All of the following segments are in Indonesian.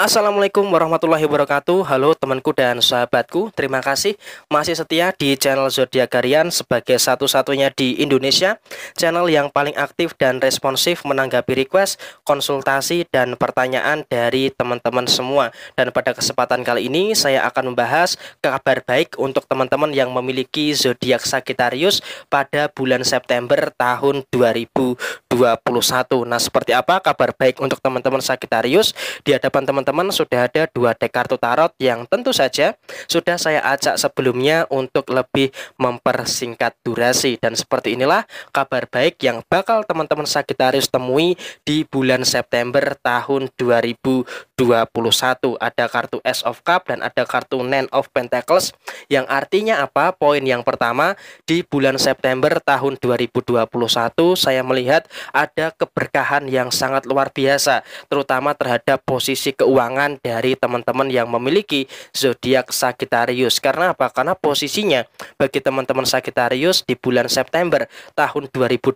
Assalamualaikum warahmatullahi wabarakatuh Halo temanku dan sahabatku Terima kasih masih setia di channel Zodiakarian Sebagai satu-satunya di Indonesia Channel yang paling aktif dan responsif Menanggapi request, konsultasi, dan pertanyaan dari teman-teman semua Dan pada kesempatan kali ini Saya akan membahas kabar baik Untuk teman-teman yang memiliki zodiak Sagittarius Pada bulan September tahun 2021 Nah seperti apa kabar baik untuk teman-teman Sagittarius Di hadapan teman-teman teman-teman sudah ada dua deck kartu tarot yang tentu saja sudah saya ajak sebelumnya untuk lebih mempersingkat durasi dan seperti inilah kabar baik yang bakal teman-teman Sagitarius temui di bulan September tahun 2021 ada kartu S of Cup dan ada kartu Nine of Pentacles yang artinya apa poin yang pertama di bulan September tahun 2021 saya melihat ada keberkahan yang sangat luar biasa terutama terhadap posisi keuangan perjuangan dari teman-teman yang memiliki zodiak Sagittarius. Karena apa? Karena posisinya bagi teman-teman Sagittarius di bulan September tahun 2021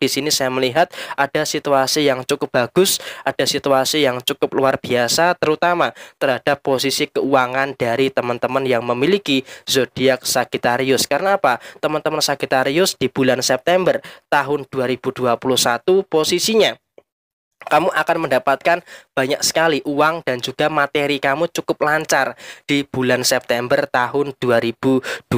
di sini saya melihat ada situasi yang cukup bagus, ada situasi yang cukup luar biasa terutama terhadap posisi keuangan dari teman-teman yang memiliki zodiak Sagittarius. Karena apa? Teman-teman Sagittarius di bulan September tahun 2021 posisinya kamu akan mendapatkan banyak sekali uang dan juga materi kamu cukup lancar di bulan September tahun 2021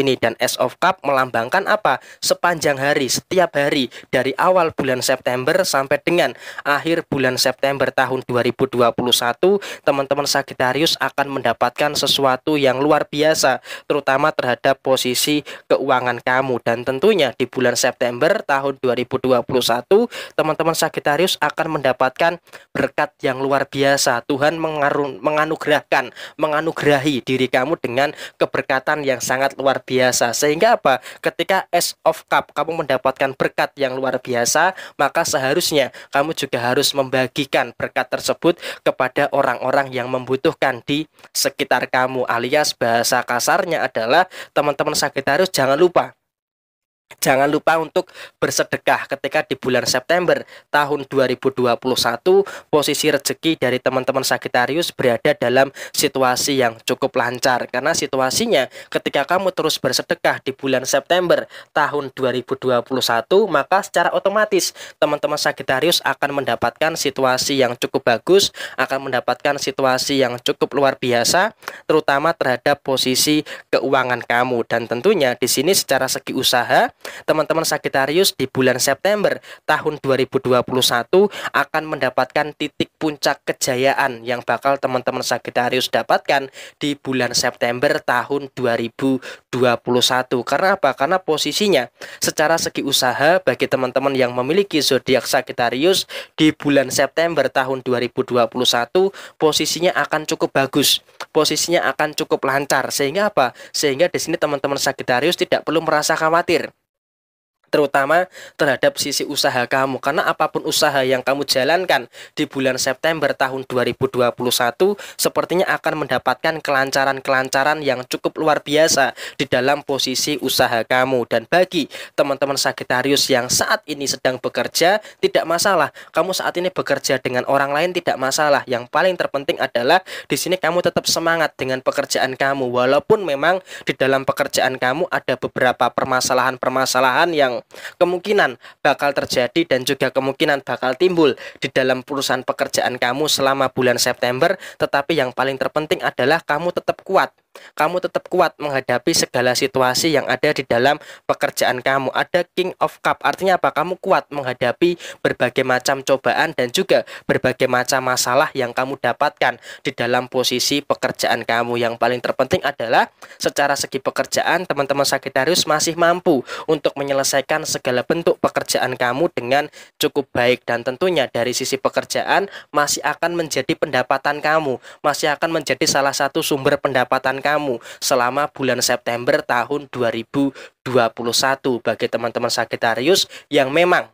ini dan S of Cup melambangkan apa? Sepanjang hari, setiap hari dari awal bulan September sampai dengan akhir bulan September tahun 2021, teman-teman Sagittarius akan mendapatkan sesuatu yang luar biasa terutama terhadap posisi keuangan kamu dan tentunya di bulan September tahun 2021 teman-teman Sagittarius akan mendapatkan berkat yang luar biasa. Tuhan mengarun, menganugerahkan, menganugerahi diri kamu dengan keberkatan yang sangat luar biasa. Sehingga apa? Ketika S of Cup kamu mendapatkan berkat yang luar biasa, maka seharusnya kamu juga harus membagikan berkat tersebut kepada orang-orang yang membutuhkan di sekitar kamu. Alias bahasa kasarnya adalah teman-teman sakit harus jangan lupa Jangan lupa untuk bersedekah ketika di bulan September tahun 2021 posisi rezeki dari teman-teman Sagittarius berada dalam situasi yang cukup lancar karena situasinya ketika kamu terus bersedekah di bulan September tahun 2021 maka secara otomatis teman-teman Sagittarius akan mendapatkan situasi yang cukup bagus akan mendapatkan situasi yang cukup luar biasa terutama terhadap posisi keuangan kamu dan tentunya di sini secara segi usaha Teman-teman Sagittarius di bulan September tahun 2021 akan mendapatkan titik puncak kejayaan yang bakal teman-teman Sagittarius dapatkan di bulan September tahun 2021. Karena apa? Karena posisinya secara segi usaha bagi teman-teman yang memiliki zodiak Sagittarius di bulan September tahun 2021 posisinya akan cukup bagus, posisinya akan cukup lancar sehingga apa? Sehingga di sini teman-teman Sagittarius tidak perlu merasa khawatir terutama terhadap sisi usaha kamu karena apapun usaha yang kamu jalankan di bulan September tahun 2021 sepertinya akan mendapatkan kelancaran-kelancaran yang cukup luar biasa di dalam posisi usaha kamu dan bagi teman-teman Sagittarius yang saat ini sedang bekerja tidak masalah kamu saat ini bekerja dengan orang lain tidak masalah yang paling terpenting adalah di sini kamu tetap semangat dengan pekerjaan kamu walaupun memang di dalam pekerjaan kamu ada beberapa permasalahan-permasalahan yang Kemungkinan bakal terjadi dan juga kemungkinan bakal timbul di dalam perusahaan pekerjaan kamu selama bulan September, tetapi yang paling terpenting adalah kamu tetap kuat kamu tetap kuat menghadapi segala situasi yang ada di dalam pekerjaan kamu. Ada King of Cup, artinya apa? Kamu kuat menghadapi berbagai macam cobaan dan juga berbagai macam masalah yang kamu dapatkan di dalam posisi pekerjaan kamu. Yang paling terpenting adalah secara segi pekerjaan, teman-teman Sagittarius masih mampu untuk menyelesaikan segala bentuk pekerjaan kamu dengan cukup baik dan tentunya dari sisi pekerjaan masih akan menjadi pendapatan kamu, masih akan menjadi salah satu sumber pendapatan kamu selama bulan September tahun 2021 bagi teman-teman Sagittarius yang memang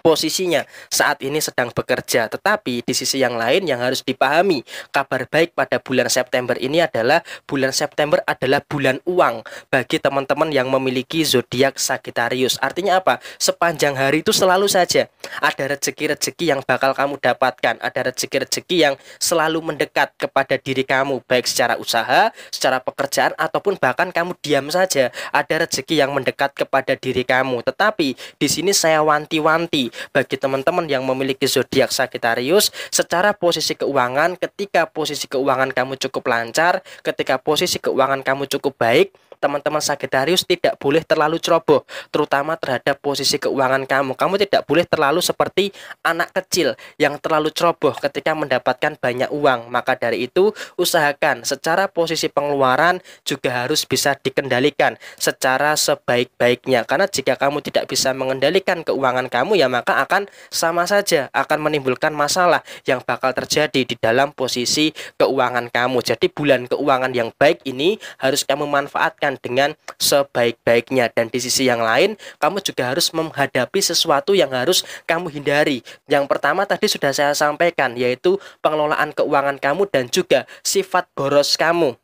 posisinya saat ini sedang bekerja. Tetapi di sisi yang lain yang harus dipahami, kabar baik pada bulan September ini adalah bulan September adalah bulan uang bagi teman-teman yang memiliki zodiak Sagittarius. Artinya apa? Sepanjang hari itu selalu saja ada rezeki-rezeki yang bakal kamu dapatkan, ada rezeki-rezeki yang selalu mendekat kepada diri kamu baik secara usaha, secara pekerjaan ataupun bahkan kamu diam saja ada rezeki yang mendekat kepada diri kamu. Tetapi di sini saya wanti-wanti bagi teman-teman yang memiliki zodiak Sagittarius secara posisi keuangan ketika posisi keuangan kamu cukup lancar ketika posisi keuangan kamu cukup baik teman-teman Sagittarius tidak boleh terlalu ceroboh, terutama terhadap posisi keuangan kamu. Kamu tidak boleh terlalu seperti anak kecil yang terlalu ceroboh ketika mendapatkan banyak uang. Maka dari itu, usahakan secara posisi pengeluaran juga harus bisa dikendalikan secara sebaik-baiknya. Karena jika kamu tidak bisa mengendalikan keuangan kamu, ya maka akan sama saja akan menimbulkan masalah yang bakal terjadi di dalam posisi keuangan kamu. Jadi bulan keuangan yang baik ini harus kamu manfaatkan dengan sebaik-baiknya dan di sisi yang lain kamu juga harus menghadapi sesuatu yang harus kamu hindari. Yang pertama tadi sudah saya sampaikan yaitu pengelolaan keuangan kamu dan juga sifat boros kamu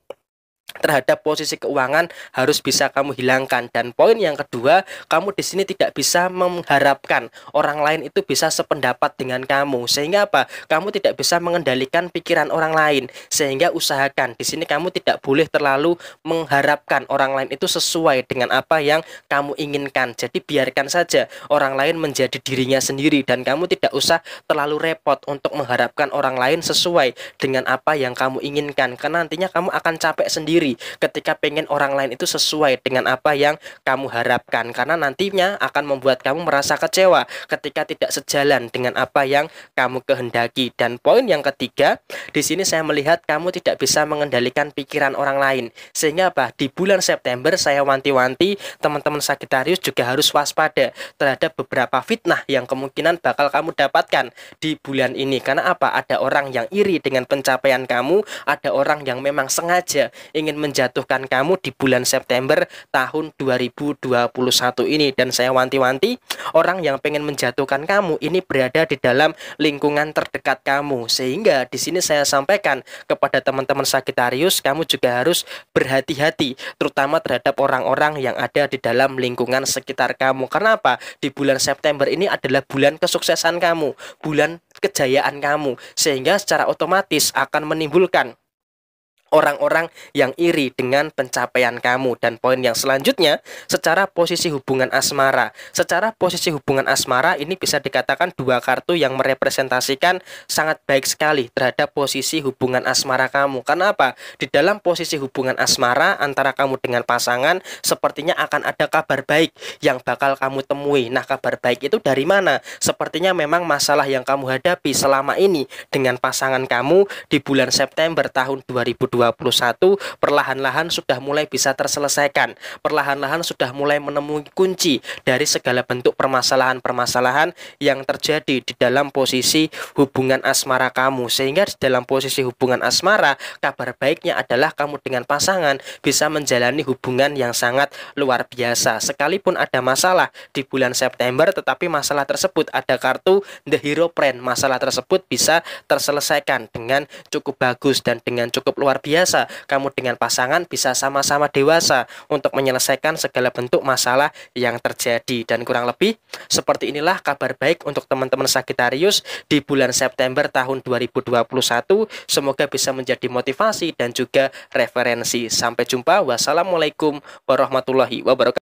terhadap posisi keuangan harus bisa kamu hilangkan dan poin yang kedua kamu di sini tidak bisa mengharapkan orang lain itu bisa sependapat dengan kamu sehingga apa kamu tidak bisa mengendalikan pikiran orang lain sehingga usahakan di sini kamu tidak boleh terlalu mengharapkan orang lain itu sesuai dengan apa yang kamu inginkan jadi biarkan saja orang lain menjadi dirinya sendiri dan kamu tidak usah terlalu repot untuk mengharapkan orang lain sesuai dengan apa yang kamu inginkan karena nantinya kamu akan capek sendiri sendiri ketika pengen orang lain itu sesuai dengan apa yang kamu harapkan karena nantinya akan membuat kamu merasa kecewa ketika tidak sejalan dengan apa yang kamu kehendaki dan poin yang ketiga di sini saya melihat kamu tidak bisa mengendalikan pikiran orang lain sehingga apa di bulan September saya wanti-wanti teman-teman Sagittarius juga harus waspada terhadap beberapa fitnah yang kemungkinan bakal kamu dapatkan di bulan ini karena apa ada orang yang iri dengan pencapaian kamu ada orang yang memang sengaja ingin ingin menjatuhkan kamu di bulan September tahun 2021 ini dan saya wanti-wanti orang yang pengen menjatuhkan kamu ini berada di dalam lingkungan terdekat kamu sehingga di sini saya sampaikan kepada teman-teman Sagittarius kamu juga harus berhati-hati terutama terhadap orang-orang yang ada di dalam lingkungan sekitar kamu karena apa di bulan September ini adalah bulan kesuksesan kamu bulan kejayaan kamu sehingga secara otomatis akan menimbulkan orang-orang yang iri dengan pencapaian kamu dan poin yang selanjutnya secara posisi hubungan asmara secara posisi hubungan asmara ini bisa dikatakan dua kartu yang merepresentasikan sangat baik sekali terhadap posisi hubungan asmara kamu karena apa di dalam posisi hubungan asmara antara kamu dengan pasangan sepertinya akan ada kabar baik yang bakal kamu temui nah kabar baik itu dari mana sepertinya memang masalah yang kamu hadapi selama ini dengan pasangan kamu di bulan September tahun 2020 2021 perlahan-lahan sudah mulai bisa terselesaikan. Perlahan-lahan sudah mulai menemui kunci dari segala bentuk permasalahan-permasalahan yang terjadi di dalam posisi hubungan asmara kamu. Sehingga di dalam posisi hubungan asmara, kabar baiknya adalah kamu dengan pasangan bisa menjalani hubungan yang sangat luar biasa. Sekalipun ada masalah di bulan September, tetapi masalah tersebut ada kartu The Hero Friend. Masalah tersebut bisa terselesaikan dengan cukup bagus dan dengan cukup luar biasa biasa, kamu dengan pasangan bisa sama-sama dewasa untuk menyelesaikan segala bentuk masalah yang terjadi. Dan kurang lebih seperti inilah kabar baik untuk teman-teman Sagittarius di bulan September tahun 2021. Semoga bisa menjadi motivasi dan juga referensi. Sampai jumpa. Wassalamualaikum warahmatullahi wabarakatuh.